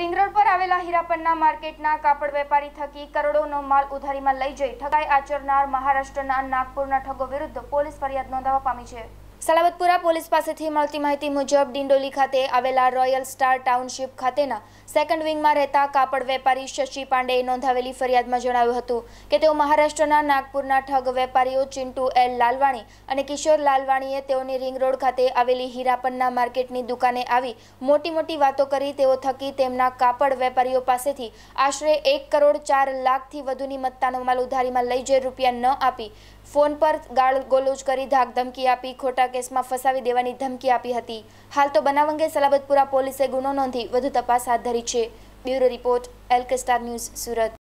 ring road પર આવેલા હીરાપન્ના માર્કેટના કાપડ વેપારી થકી કરોડોનો માલ ઉધારીમાં લઈ જઈ ઠગાઈ આચરનાર મહારાષ્ટ્રના નાગપુરના ઠગો વિરુદ્ધ પોલીસ ફરિયાદ નોંધાવા પામી છે સલાબતપુરા પોલીસ પાસેથી મળતી માહિતી મુજબ ડિંડોલી ખાતે આવેલા રોયલ સ્ટાર ટાઉનશીપ ખાતેના સેકન્ડ વિંગમાં રહેતા કાપડ વેપારી શશી પાંડેએ નોંધાવેલી ફરિયાદમાં જણાવ્યું હતું કે તેઓ મહારાષ્ટ્રના નાગપુરના ઠગ વેપારીઓ ચિંટુ એલ લાલવાણી અને કિશોર લાલવાણીએ તેઓની રિંગ રોડ ખાતે આવેલી હીરાપનના માર્કેટની દુકાને આવી મોટી મોટી વાતો કરી તેઓ થકી તેમના કાપડ વેપારીઓ પાસેથી આશરે એક કરોડ ચાર લાખથી વધુની મત્તાનો માલ ઉધારીમાં લઈ જઈ રૂપિયા ન આપી ફોન પર ગાળ ગોલોજ કરી ધાક ધમકી આપી ખોટા કેસમાં ફસાવી દેવાની ધમકી આપી હતી હાલ તો બનાવ અંગે સલાબતપુરા પોલીસે ગુનો નોંધી વધુ તપાસ હાથ ધરી છે bureau report LK star news Surat